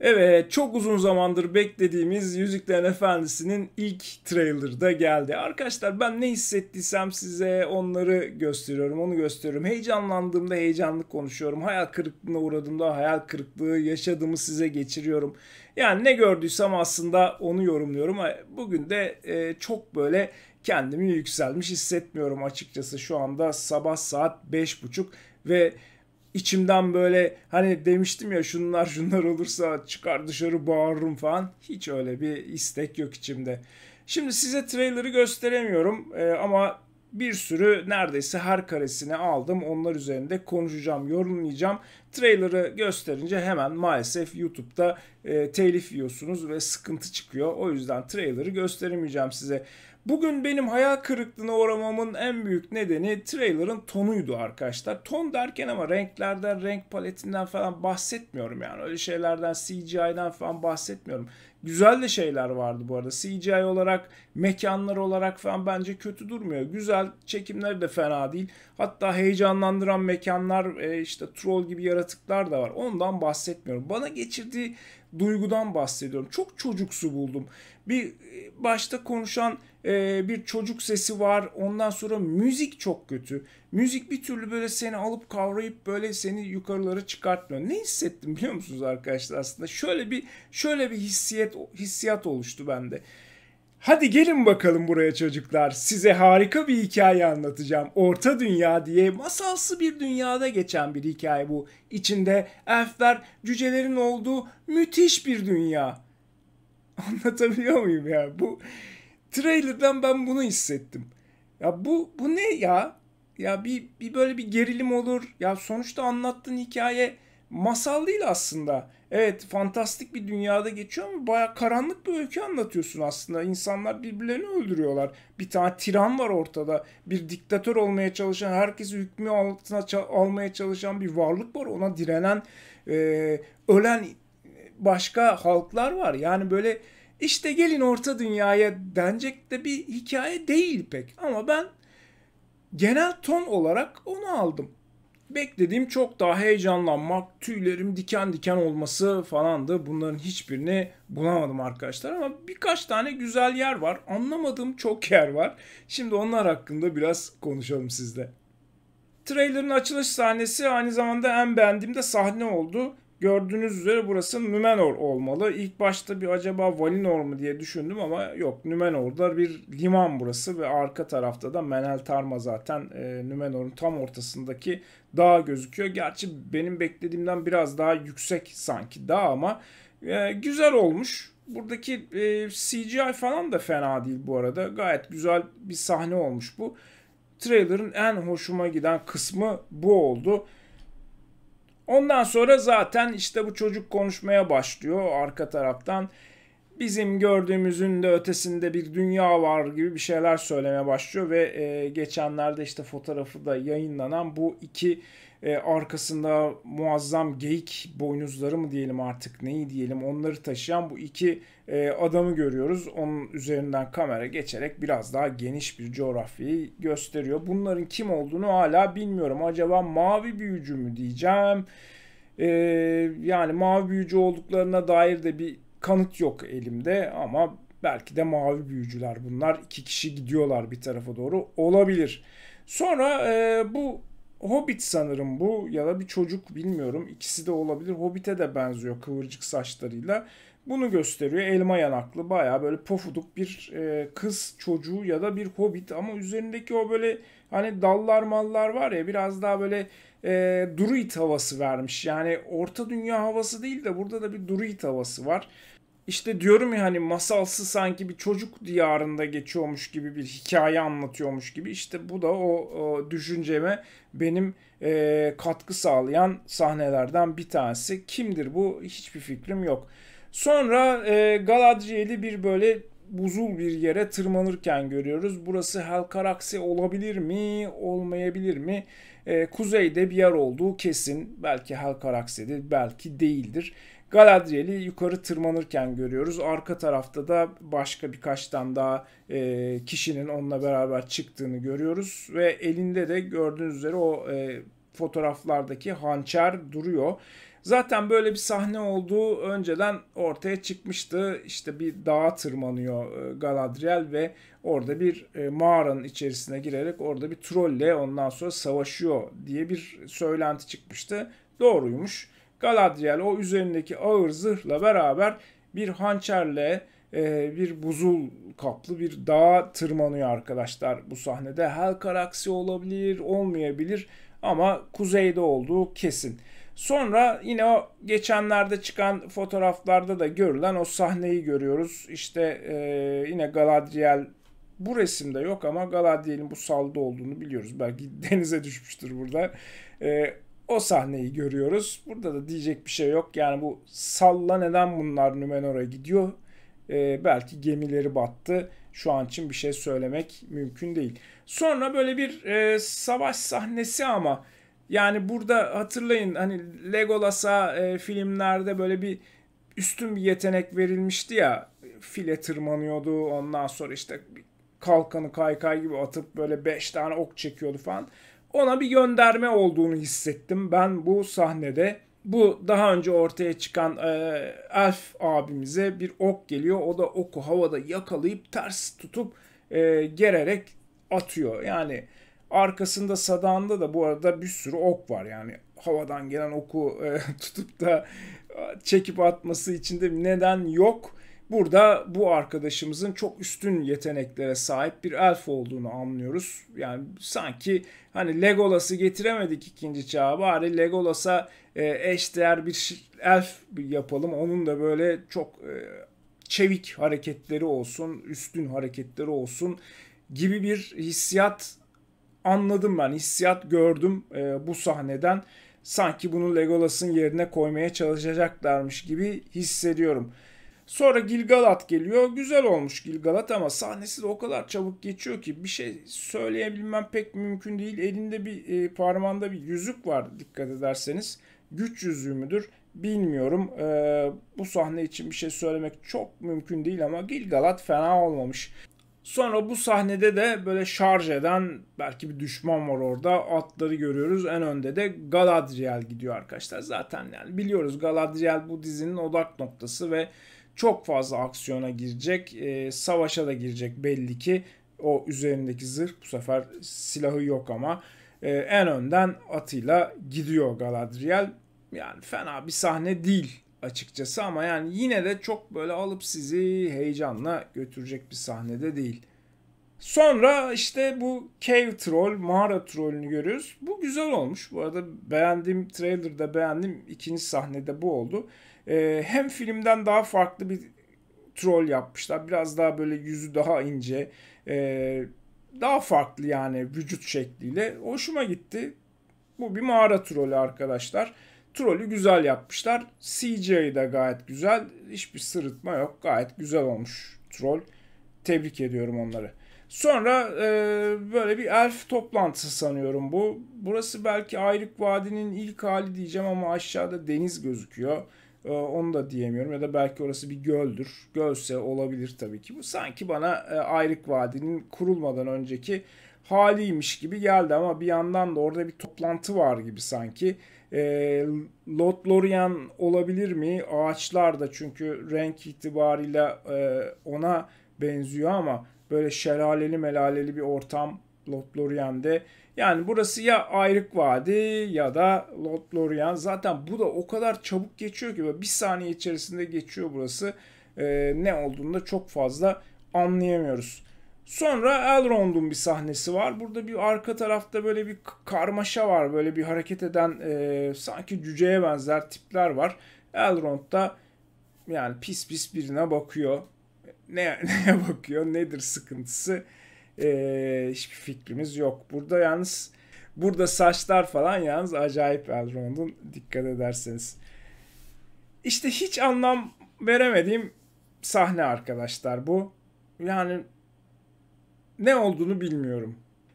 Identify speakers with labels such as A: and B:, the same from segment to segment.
A: Evet çok uzun zamandır beklediğimiz Yüzüklerin Efendisi'nin ilk trailer'ı da geldi. Arkadaşlar ben ne hissettiysem size onları gösteriyorum, onu gösteriyorum. Heyecanlandığımda heyecanlı konuşuyorum. Hayal kırıklığına uğradığımda hayal kırıklığı yaşadığımı size geçiriyorum. Yani ne gördüysem aslında onu yorumluyorum. Bugün de e, çok böyle kendimi yükselmiş hissetmiyorum açıkçası. Şu anda sabah saat 5.30 ve içimden böyle hani demiştim ya şunlar şunlar olursa çıkar dışarı bağırırım falan. Hiç öyle bir istek yok içimde. Şimdi size trailer'ı gösteremiyorum e, ama bir sürü neredeyse her karesini aldım. Onlar üzerinde konuşacağım, yorumlayacağım. Trailer'ı gösterince hemen maalesef YouTube'da e, telif yiyorsunuz ve sıkıntı çıkıyor. O yüzden trailer'ı gösteremeyeceğim size. Bugün benim hayal kırıklığına uğramamın en büyük nedeni trailer'ın tonuydu arkadaşlar. Ton derken ama renklerden, renk paletinden falan bahsetmiyorum yani. Öyle şeylerden, CGI'den falan bahsetmiyorum. Güzel de şeyler vardı bu arada. CGI olarak, mekanlar olarak falan bence kötü durmuyor. Güzel, çekimler de fena değil. Hatta heyecanlandıran mekanlar, e, işte troll gibi yaratıklar da var. Ondan bahsetmiyorum. Bana geçirdiği duygudan bahsediyorum. Çok çocuksu buldum. Bir e, başta konuşan e, bir çocuk sesi var. Ondan sonra müzik çok kötü. Müzik bir türlü böyle seni alıp kavrayıp böyle seni yukarılara çıkartmıyor. Ne hissettim biliyor musunuz arkadaşlar aslında? Şöyle bir şöyle bir hissiyet hissiyat oluştu bende. Hadi gelin bakalım buraya çocuklar. Size harika bir hikaye anlatacağım. Orta Dünya diye masalsı bir dünyada geçen bir hikaye bu. İçinde elfler, cücelerin olduğu müthiş bir dünya. Anlatabiliyor muyum ya? Bu trailer'dan ben bunu hissettim. Ya bu bu ne ya? Ya bir, bir böyle bir gerilim olur. Ya sonuçta anlattığın hikaye masal değil aslında. Evet fantastik bir dünyada geçiyor ama baya karanlık bir öykü anlatıyorsun aslında. İnsanlar birbirlerini öldürüyorlar. Bir tane tiran var ortada. Bir diktatör olmaya çalışan, herkesi hükmü altına almaya çalışan bir varlık var. Ona direnen, e, ölen başka halklar var. Yani böyle işte gelin orta dünyaya denecek de bir hikaye değil pek. Ama ben genel ton olarak onu aldım beklediğim çok daha heyecanlanmak, tüylerim diken diken olması falandı. Bunların hiçbirini bulamadım arkadaşlar ama birkaç tane güzel yer var. Anlamadığım çok yer var. Şimdi onlar hakkında biraz konuşalım sizle. Trailer'ın açılış sahnesi aynı zamanda en beğendiğim de sahne oldu. Gördüğünüz üzere burası Numenor olmalı. İlk başta bir acaba Valinor mu diye düşündüm ama yok Numenor'da bir liman burası ve arka tarafta da Menel Tarma zaten e, Numenor'un tam ortasındaki dağ gözüküyor. Gerçi benim beklediğimden biraz daha yüksek sanki dağ ama e, güzel olmuş. Buradaki e, CGI falan da fena değil bu arada. Gayet güzel bir sahne olmuş bu. Trailer'ın en hoşuma giden kısmı bu oldu Ondan sonra zaten işte bu çocuk konuşmaya başlıyor arka taraftan. Bizim gördüğümüzün de ötesinde bir dünya var gibi bir şeyler söylemeye başlıyor ve e, geçenlerde işte fotoğrafı da yayınlanan bu iki e, arkasında muazzam geyik boynuzları mı diyelim artık neyi diyelim onları taşıyan bu iki e, adamı görüyoruz. Onun üzerinden kamera geçerek biraz daha geniş bir coğrafyayı gösteriyor. Bunların kim olduğunu hala bilmiyorum. Acaba mavi büyücü mü diyeceğim. E, yani mavi büyücü olduklarına dair de bir kanıt yok elimde ama belki de mavi büyücüler bunlar. iki kişi gidiyorlar bir tarafa doğru olabilir. Sonra e, bu Hobbit sanırım bu ya da bir çocuk bilmiyorum. İkisi de olabilir. Hobbit'e de benziyor kıvırcık saçlarıyla. Bunu gösteriyor. Elma yanaklı baya böyle pofuduk bir e, kız çocuğu ya da bir hobbit ama üzerindeki o böyle hani dallar mallar var ya biraz daha böyle e, druid havası vermiş. Yani orta dünya havası değil de burada da bir druid havası var. İşte diyorum ya hani masalsı sanki bir çocuk diyarında geçiyormuş gibi bir hikaye anlatıyormuş gibi işte bu da o, o düşünceme benim e, katkı sağlayan sahnelerden bir tanesi. Kimdir bu hiçbir fikrim yok. Sonra e, Galadriel'i bir böyle buzul bir yere tırmanırken görüyoruz. Burası Helcaraxi olabilir mi, olmayabilir mi? Ee, kuzeyde bir yer olduğu kesin. Belki Helcaraxi'dir, belki değildir. Galadriel'i yukarı tırmanırken görüyoruz. Arka tarafta da başka birkaç tane daha e, kişinin onunla beraber çıktığını görüyoruz. Ve elinde de gördüğünüz üzere o e, fotoğraflardaki hançer duruyor. Zaten böyle bir sahne olduğu önceden ortaya çıkmıştı. İşte bir dağa tırmanıyor e, Galadriel ve orada bir e, mağaranın içerisine girerek orada bir trolle ondan sonra savaşıyor diye bir söylenti çıkmıştı. Doğruymuş. Galadriel o üzerindeki ağır zırhla beraber bir hançerle e, bir buzul kaplı bir dağa tırmanıyor arkadaşlar bu sahnede. Helkaraksi olabilir, olmayabilir ama kuzeyde olduğu kesin. Sonra yine o geçenlerde çıkan fotoğraflarda da görülen o sahneyi görüyoruz. İşte e, yine Galadriel bu resimde yok ama Galadriel'in bu salda olduğunu biliyoruz. Belki denize düşmüştür burada. E, o sahneyi görüyoruz. Burada da diyecek bir şey yok. Yani bu salla neden bunlar Numenor'a gidiyor? Ee, belki gemileri battı. Şu an için bir şey söylemek mümkün değil. Sonra böyle bir e, savaş sahnesi ama yani burada hatırlayın hani Legolas'a e, filmlerde böyle bir üstün bir yetenek verilmişti ya. File tırmanıyordu. Ondan sonra işte kalkanı kaykay gibi atıp böyle 5 tane ok çekiyordu falan ona bir gönderme olduğunu hissettim ben bu sahnede. Bu daha önce ortaya çıkan e, Elf abimize bir ok geliyor. O da oku havada yakalayıp ters tutup e, gererek atıyor. Yani arkasında sadağında da bu arada bir sürü ok var. Yani havadan gelen oku e, tutup da çekip atması için de neden yok. Burada bu arkadaşımızın çok üstün yeteneklere sahip bir elf olduğunu anlıyoruz. Yani sanki hani Legolas'ı getiremedik ikinci çağa bari Legolas'a e, eşdeğer bir elf yapalım. Onun da böyle çok e, çevik hareketleri olsun, üstün hareketleri olsun gibi bir hissiyat anladım ben. Hissiyat gördüm e, bu sahneden. Sanki bunu Legolas'ın yerine koymaya çalışacaklarmış gibi hissediyorum. Sonra Gilgalat geliyor. Güzel olmuş Gilgalat ama sahnesi de o kadar çabuk geçiyor ki bir şey söyleyebilmem pek mümkün değil. Elinde bir e, parmağında bir yüzük var dikkat ederseniz. Güç yüzüğü müdür bilmiyorum. E, bu sahne için bir şey söylemek çok mümkün değil ama Gilgalat fena olmamış. Sonra bu sahnede de böyle şarj eden belki bir düşman var orada. Atları görüyoruz. En önde de Galadriel gidiyor arkadaşlar. Zaten yani biliyoruz Galadriel bu dizinin odak noktası ve çok fazla aksiyona girecek. E, savaşa da girecek belli ki. O üzerindeki zırh bu sefer silahı yok ama e, en önden atıyla gidiyor Galadriel. Yani fena bir sahne değil açıkçası ama yani yine de çok böyle alıp sizi heyecanla götürecek bir sahnede değil. Sonra işte bu cave troll, mağara trollünü görüyoruz. Bu güzel olmuş. Bu arada beğendiğim trailer'da beğendim. İkinci sahnede bu oldu. E, hem filmden daha farklı bir troll yapmışlar. Biraz daha böyle yüzü daha ince. E, daha farklı yani vücut şekliyle. Hoşuma gitti. Bu bir mağara trolü arkadaşlar. Trolü güzel yapmışlar. CGI de gayet güzel. Hiçbir sırıtma yok. Gayet güzel olmuş troll. Tebrik ediyorum onları. Sonra e, böyle bir elf toplantısı sanıyorum bu. Burası belki Ayrık Vadi'nin ilk hali diyeceğim ama aşağıda deniz gözüküyor. Ee, onu da diyemiyorum ya da belki orası bir göldür. Gölse olabilir tabii ki. Bu sanki bana e, Ayrık Vadi'nin kurulmadan önceki haliymiş gibi geldi ama bir yandan da orada bir toplantı var gibi sanki. E, ee, Lothlorien olabilir mi? Ağaçlar da çünkü renk itibarıyla e, ona benziyor ama böyle şelaleli melaleli bir ortam Lotlorian'de. Yani burası ya Ayrık Vadi ya da Lothlorien. Zaten bu da o kadar çabuk geçiyor ki bir saniye içerisinde geçiyor burası. Ee, ne olduğunu da çok fazla anlayamıyoruz. Sonra Elrond'un bir sahnesi var. Burada bir arka tarafta böyle bir karmaşa var. Böyle bir hareket eden e, sanki cüceye benzer tipler var. Elrond da yani pis pis birine bakıyor. Ne, neye bakıyor? Nedir sıkıntısı? Ee, hiçbir fikrimiz yok. Burada yalnız burada saçlar falan yalnız acayip Elrond'un dikkat ederseniz. İşte hiç anlam veremediğim sahne arkadaşlar bu. Yani ne olduğunu bilmiyorum.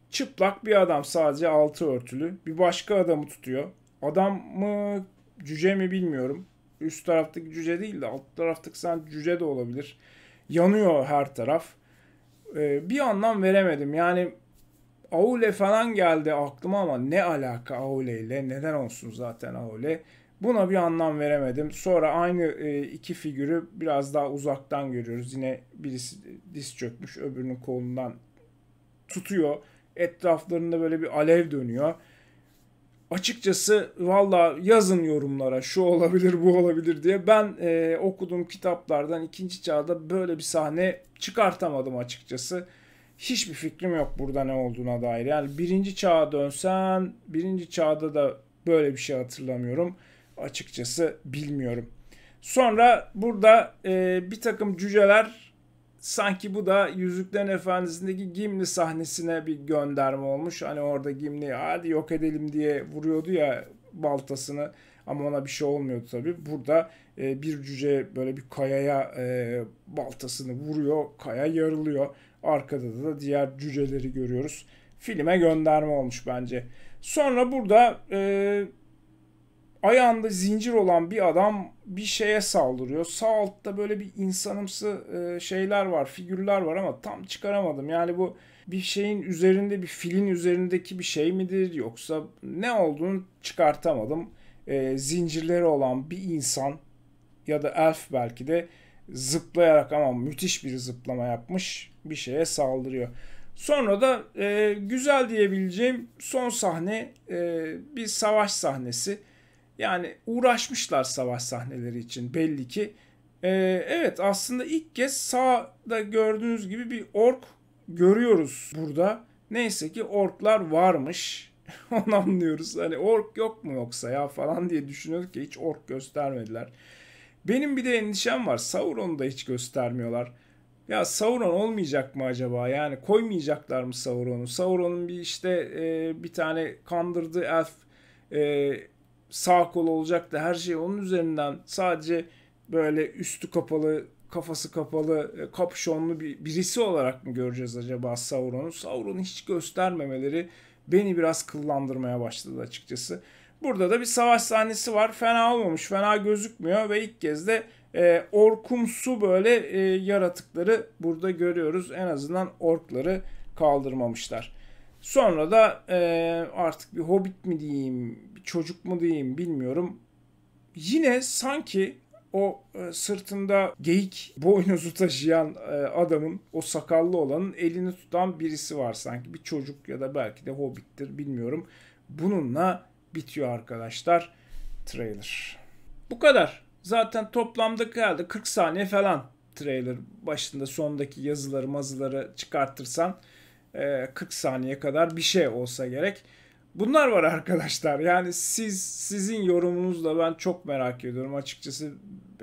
A: Çıplak bir adam sadece altı örtülü. Bir başka adamı tutuyor. Adam mı cüce mi bilmiyorum. Üst taraftaki cüce değil de alt taraftaki sen cüce de olabilir. Yanıyor her taraf e, bir anlam veremedim. Yani Aule falan geldi aklıma ama ne alaka Aule ile? Neden olsun zaten Aule? Buna bir anlam veremedim. Sonra aynı e, iki figürü biraz daha uzaktan görüyoruz. Yine birisi diz çökmüş, öbürünün kolundan tutuyor. Etraflarında böyle bir alev dönüyor açıkçası valla yazın yorumlara şu olabilir bu olabilir diye ben e, okuduğum kitaplardan ikinci çağda böyle bir sahne çıkartamadım açıkçası. Hiçbir fikrim yok burada ne olduğuna dair. Yani birinci çağa dönsen birinci çağda da böyle bir şey hatırlamıyorum. Açıkçası bilmiyorum. Sonra burada e, bir takım cüceler sanki bu da Yüzüklerin Efendisi'ndeki Gimli sahnesine bir gönderme olmuş. Hani orada Gimli hadi yok edelim diye vuruyordu ya baltasını ama ona bir şey olmuyordu tabii. Burada e, bir cüce böyle bir kayaya e, baltasını vuruyor, kaya yarılıyor. Arkada da diğer cüceleri görüyoruz. Filme gönderme olmuş bence. Sonra burada e, ayağında zincir olan bir adam bir şeye saldırıyor. Sağ altta böyle bir insanımsı e, şeyler var, figürler var ama tam çıkaramadım. Yani bu bir şeyin üzerinde, bir filin üzerindeki bir şey midir yoksa ne olduğunu çıkartamadım. E, zincirleri olan bir insan ya da elf belki de zıplayarak ama müthiş bir zıplama yapmış bir şeye saldırıyor. Sonra da e, güzel diyebileceğim son sahne e, bir savaş sahnesi. Yani uğraşmışlar savaş sahneleri için belli ki. Ee, evet aslında ilk kez sağda gördüğünüz gibi bir ork görüyoruz burada. Neyse ki orklar varmış. Onu anlıyoruz. Hani ork yok mu yoksa ya falan diye düşünüyorduk ki hiç ork göstermediler. Benim bir de endişem var. Sauron'u da hiç göstermiyorlar. Ya Sauron olmayacak mı acaba? Yani koymayacaklar mı Sauron'u? Sauron'un bir işte e, bir tane kandırdığı elf e, sağ kol da Her şey onun üzerinden sadece böyle üstü kapalı, kafası kapalı, e, kapşonlu bir birisi olarak mı göreceğiz acaba Sauron'u? Sauron'u hiç göstermemeleri beni biraz kıllandırmaya başladı açıkçası. Burada da bir savaş sahnesi var. Fena olmamış, fena gözükmüyor ve ilk kez de e, orkumsu böyle e, yaratıkları burada görüyoruz. En azından orkları kaldırmamışlar. Sonra da e, artık bir hobbit mi diyeyim, bir çocuk mu diyeyim bilmiyorum. Yine sanki o e, sırtında geyik boynuzu taşıyan e, adamın, o sakallı olanın elini tutan birisi var sanki. Bir çocuk ya da belki de hobbittir bilmiyorum. Bununla bitiyor arkadaşlar trailer. Bu kadar. Zaten toplamda kaldı 40 saniye falan trailer başında sondaki yazıları mazıları çıkartırsan 40 e, saniye kadar bir şey olsa gerek. Bunlar var arkadaşlar. Yani siz sizin yorumunuzla ben çok merak ediyorum açıkçası.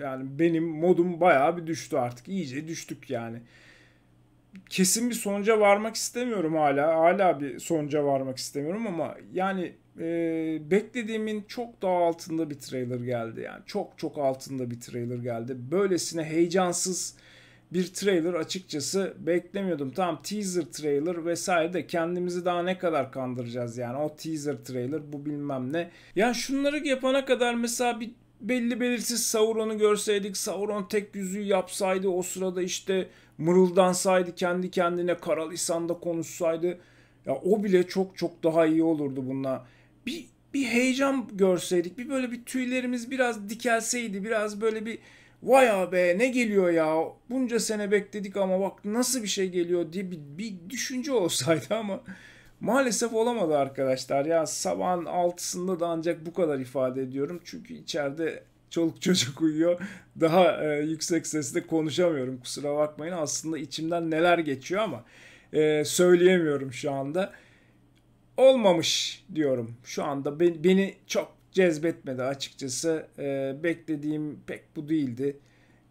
A: Yani benim modum bayağı bir düştü artık. İyice düştük yani. Kesin bir sonuca varmak istemiyorum hala. Hala bir sonuca varmak istemiyorum ama yani e, beklediğimin çok daha altında bir trailer geldi. Yani çok çok altında bir trailer geldi. Böylesine heyecansız bir trailer açıkçası beklemiyordum. Tam teaser trailer vesaire de kendimizi daha ne kadar kandıracağız yani. O teaser trailer bu bilmem ne. Yani şunları yapana kadar mesela bir belli belirsiz Sauron'u görseydik, Sauron tek yüzüğü yapsaydı, o sırada işte mırıldansaydı, kendi kendine Karalisan'da konuşsaydı. Ya o bile çok çok daha iyi olurdu bununla. Bir bir heyecan görseydik, bir böyle bir tüylerimiz biraz dikelseydi, biraz böyle bir vay abi ne geliyor ya bunca sene bekledik ama bak nasıl bir şey geliyor diye bir, bir düşünce olsaydı ama maalesef olamadı arkadaşlar. Ya sabahın altısında da ancak bu kadar ifade ediyorum çünkü içeride çoluk çocuk uyuyor. Daha e, yüksek sesle konuşamıyorum kusura bakmayın aslında içimden neler geçiyor ama e, söyleyemiyorum şu anda olmamış diyorum. Şu anda beni çok cezbetmedi açıkçası. E, beklediğim pek bu değildi.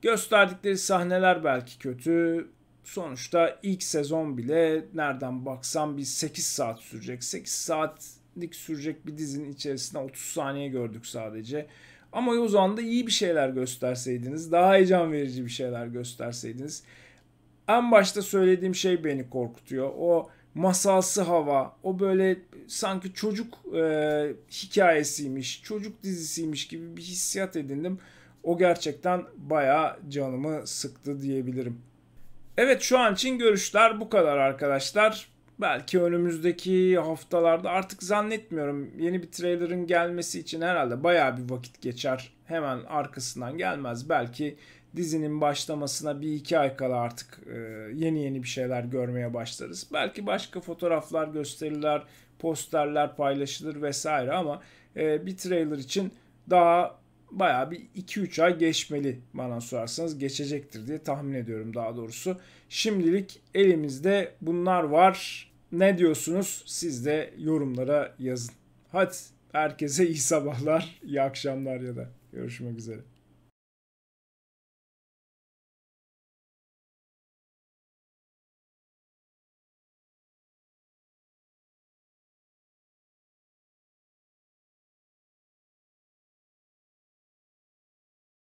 A: Gösterdikleri sahneler belki kötü. Sonuçta ilk sezon bile nereden baksam bir 8 saat sürecek. 8 saatlik sürecek bir dizinin içerisinde 30 saniye gördük sadece. Ama o zaman da iyi bir şeyler gösterseydiniz, daha heyecan verici bir şeyler gösterseydiniz. En başta söylediğim şey beni korkutuyor. O masalsı hava, o böyle sanki çocuk e, hikayesiymiş, çocuk dizisiymiş gibi bir hissiyat edindim. O gerçekten bayağı canımı sıktı diyebilirim. Evet şu an için görüşler bu kadar arkadaşlar. Belki önümüzdeki haftalarda artık zannetmiyorum yeni bir trailer'ın gelmesi için herhalde bayağı bir vakit geçer. Hemen arkasından gelmez. Belki dizinin başlamasına bir iki ay kala artık e, yeni yeni bir şeyler görmeye başlarız. Belki başka fotoğraflar gösteriler, posterler paylaşılır vesaire ama e, bir trailer için daha bayağı bir 2-3 ay geçmeli bana sorarsanız geçecektir diye tahmin ediyorum daha doğrusu. Şimdilik elimizde bunlar var. Ne diyorsunuz? Siz de yorumlara yazın. Hadi herkese iyi sabahlar, iyi akşamlar ya da görüşmek üzere.